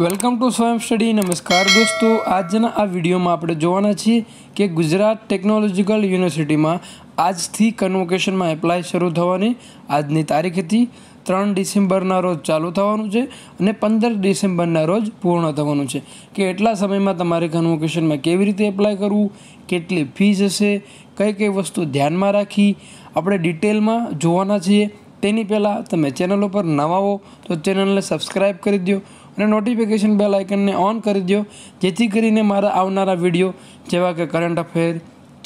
welcome to સ્વયં study નમસ્કાર દોસ્તો આજના આ વિડીયોમાં આપણે જોવાના છીએ કે ગુજરાત ટેકનોલોજીકલ યુનિવર્સિટીમાં આજથી કન્વોકેશનમાં એપ્લાય શરૂ થવાની આજની તારીખ હતી ત્રણ ડિસેમ્બરના રોજ ચાલુ થવાનું છે અને પંદર ડિસેમ્બરના રોજ પૂર્ણ થવાનું છે કે એટલા સમયમાં તમારે કન્વોકેશનમાં કેવી રીતે એપ્લાય કરવું કેટલી ફી હશે કઈ કઈ વસ્તુ ધ્યાનમાં રાખી આપણે ડિટેલમાં જોવાના છીએ તેની પહેલાં તમે ચેનલ ઉપર નવા હો તો ચેનલને સબસ્ક્રાઈબ કરી દો અને નોટિફિકેશન બેલ આઇકનને ઓન કરી દો જેથી કરીને મારા આવનારા વિડીયો જેવા કે કરંટ અફેર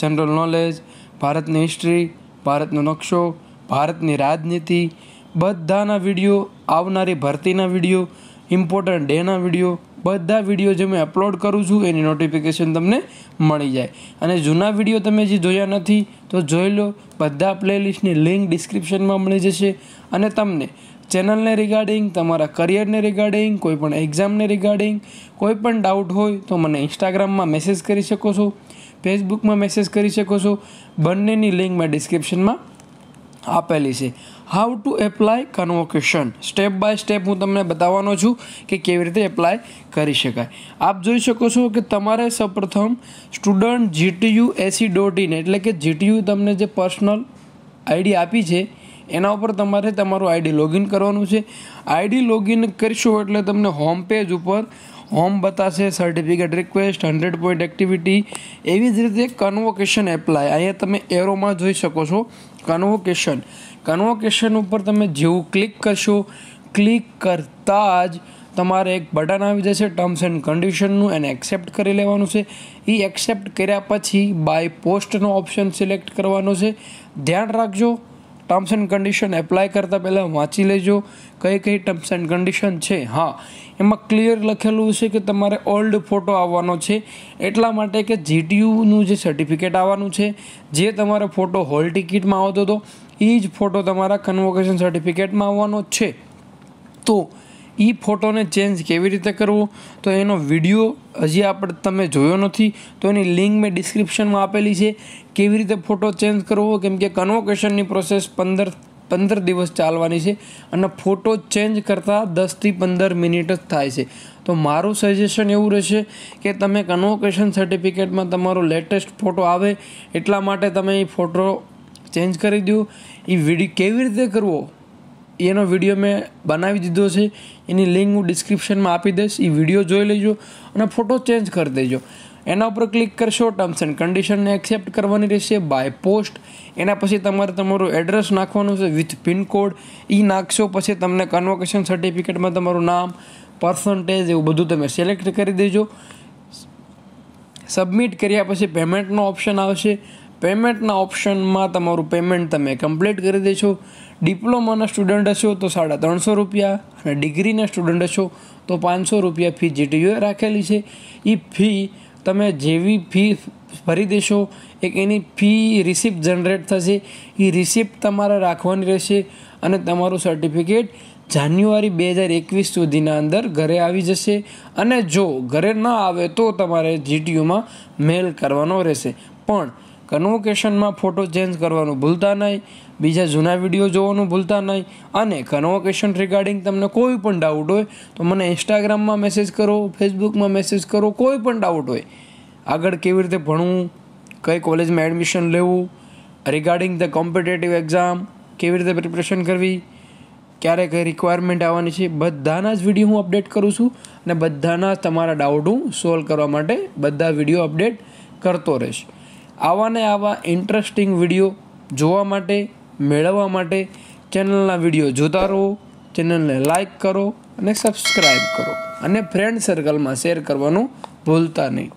જનરલ નોલેજ ભારતની હિસ્ટ્રી ભારતનો નકશો ભારતની રાજનીતિ બધાના વિડીયો આવનારી ભરતીના વિડીયો ઇમ્પોર્ટન્ટ ડેના વિડીયો બધા વિડીયો જે મેં અપલોડ કરું છું એની નોટિફિકેશન તમને મળી જાય અને જૂના વિડીયો તમે જે જોયા નથી તો જોઈ લો બધા પ્લેલિસ્ટની લિંક ડિસ્ક્રિપ્શનમાં મળી જશે અને તમને ચેનલને રિગાર્ડિંગ તમારા કરિયરને રિગાર્ડિંગ કોઈપણ એક્ઝામને રિગાર્ડિંગ કોઈપણ ડાઉટ હોય તો મને ઇન્સ્ટાગ્રામમાં મેસેજ કરી શકો છો ફેસબુકમાં મેસેજ કરી શકો છો બંનેની લિંક મેં ડિસ્ક્રિપ્શનમાં આપેલી છે how to apply convocation step by step હું તમને બતાવવાનો છું કે કેવી રીતે એપ્લાય કરી શકાય આપ જોઈ શકો છો કે તમારે સૌપ્રથમ student GTU AC dot in એટલે કે જીટીયુ તમને જે પર્સનલ આઈડી આપી છે એના ઉપર તમારે તમારું આઈડી લોગિન કરવાનું છે આઈડી લોગિન કરશો એટલે તમને હોમ પેજ ઉપર હોમ બતાશે certificate request hundred point activity એવી જ રીતે કન્વોકેશન એપ્લાય અહીંયા તમે એરોમાં જોઈ શકો છો કન્વોકેશન કન્વોકેશન ઉપર તમે જેવું ક્લિક કરશો ક્લિક કરતાં જ તમારે એક બટન આવી જશે ટર્મ્સ એન્ડ કન્ડિશનનું એને એક્સેપ્ટ કરી લેવાનું છે એ એક્સેપ્ટ કર્યા પછી બાય પોસ્ટનો ઓપ્શન સિલેક્ટ કરવાનો છે ધ્યાન રાખજો ટર્મ્સ એન્ડ કન્ડિશન એપ્લાય કરતાં પહેલાં વાંચી લેજો કઈ કઈ ટર્મ્સ એન્ડ કન્ડિશન છે હા એમાં ક્લિયર લખેલું છે કે તમારે ઓલ્ડ ફોટો આવવાનો છે એટલા માટે કે જીટીયુનું જે સર્ટિફિકેટ આવવાનું છે જે તમારો ફોટો હોલ ટિકિટમાં આવતો હતો એ જ ફોટો તમારા કન્વોકેશન સર્ટિફિકેટમાં આવવાનો છે તો એ ફોટોને ચેન્જ કેવી રીતે કરવો તો એનો વિડીયો હજી આપણે તમે જોયો નથી તો એની લિંક મેં ડિસ્ક્રિપ્શનમાં આપેલી છે કેવી રીતે ફોટો ચેન્જ કરવો કેમ કે કન્વોકેશનની પ્રોસેસ પંદર પંદર દિવસ ચાલવાની છે અને ફોટો ચેન્જ કરતાં દસથી પંદર મિનિટ જ થાય છે તો મારું સજેશન એવું રહેશે કે તમે કન્વોકેશન સર્ટિફિકેટમાં તમારો લેટેસ્ટ ફોટો આવે એટલા માટે તમે એ ફોટો ચેન્જ કરી દો એ વિડીયો કેવી રીતે કરવો એનો વિડીયો મેં બનાવી દીધો છે એની લિંક હું ડિસ્ક્રિપ્શનમાં આપી દઈશ એ વિડીયો જોઈ લેજો અને ફોટો ચેન્જ કરી દેજો એના ઉપર ક્લિક કરશો ટર્મ્સ એન્ડ કન્ડિશનને એક્સેપ્ટ કરવાની રહેશે બાય પોસ્ટ એના પછી તમારે તમારું એડ્રેસ નાખવાનું છે વિથ પિનકોડ એ નાખશો પછી તમને કન્વોકેશન સર્ટિફિકેટમાં તમારું નામ પર્સન્ટેજ એવું બધું તમે સિલેક્ટ કરી દેજો સબમિટ કર્યા પછી પેમેન્ટનો ઓપ્શન આવશે પેમેન્ટના ઓપ્શનમાં તમારું પેમેન્ટ તમે કમ્પ્લીટ કરી દેશો ડિપ્લોમાના સ્ટુડન્ટ હશો તો સાડા ત્રણસો રૂપિયા અને ડિગ્રીના સ્ટુડન્ટ હશો તો પાંચસો રૂપિયા ફી જીટીયુએ રાખેલી છે એ ફી તમે જેવી ફી ભરી દેશો એક એની ફી રિસિપ્ટ જનરેટ થશે એ રિસિપ્ટ તમારે રાખવાની રહેશે અને તમારું સર્ટિફિકેટ જાન્યુઆરી બે હજાર એકવીસ સુધીના અંદર ઘરે આવી જશે અને જો ઘરે ન આવે તો તમારે જીટીયુમાં મેલ કરવાનો રહેશે પણ કન્વોકેશનમાં ફોટો ચેન્જ કરવાનું ભૂલતા નહીં બીજા જૂના વિડીયો જોવાનું ભૂલતા નહીં અને કન્વોકેશન રિગાર્ડિંગ તમને કોઈ પણ ડાઉટ હોય તો મને ઇન્સ્ટાગ્રામમાં મેસેજ કરો ફેસબુકમાં મેસેજ કરો કોઈ પણ ડાઉટ હોય આગળ કેવી રીતે ભણવું કઈ કોલેજમાં એડમિશન લેવું રિગાર્ડિંગ ધ કોમ્પિટેટિવ એક્ઝામ કેવી રીતે પ્રિપરેશન કરવી ક્યારે કઈ રિક્વાયરમેન્ટ આવવાની છે બધાના જ વિડીયો હું અપડેટ કરું છું અને બધાના તમારા ડાઉટ હું સોલ્વ કરવા માટે બધા વિડીયો અપડેટ કરતો રહીશ આવા ને આવા ઇન્ટરેસ્ટિંગ વિડીયો જોવા માટે મેળવવા માટે ચેનલના વિડીયો જોતા રહો ચેનલને લાઇક કરો અને સબસ્ક્રાઈબ કરો અને ફ્રેન્ડ સર્કલમાં શેર કરવાનું ભૂલતા નહીં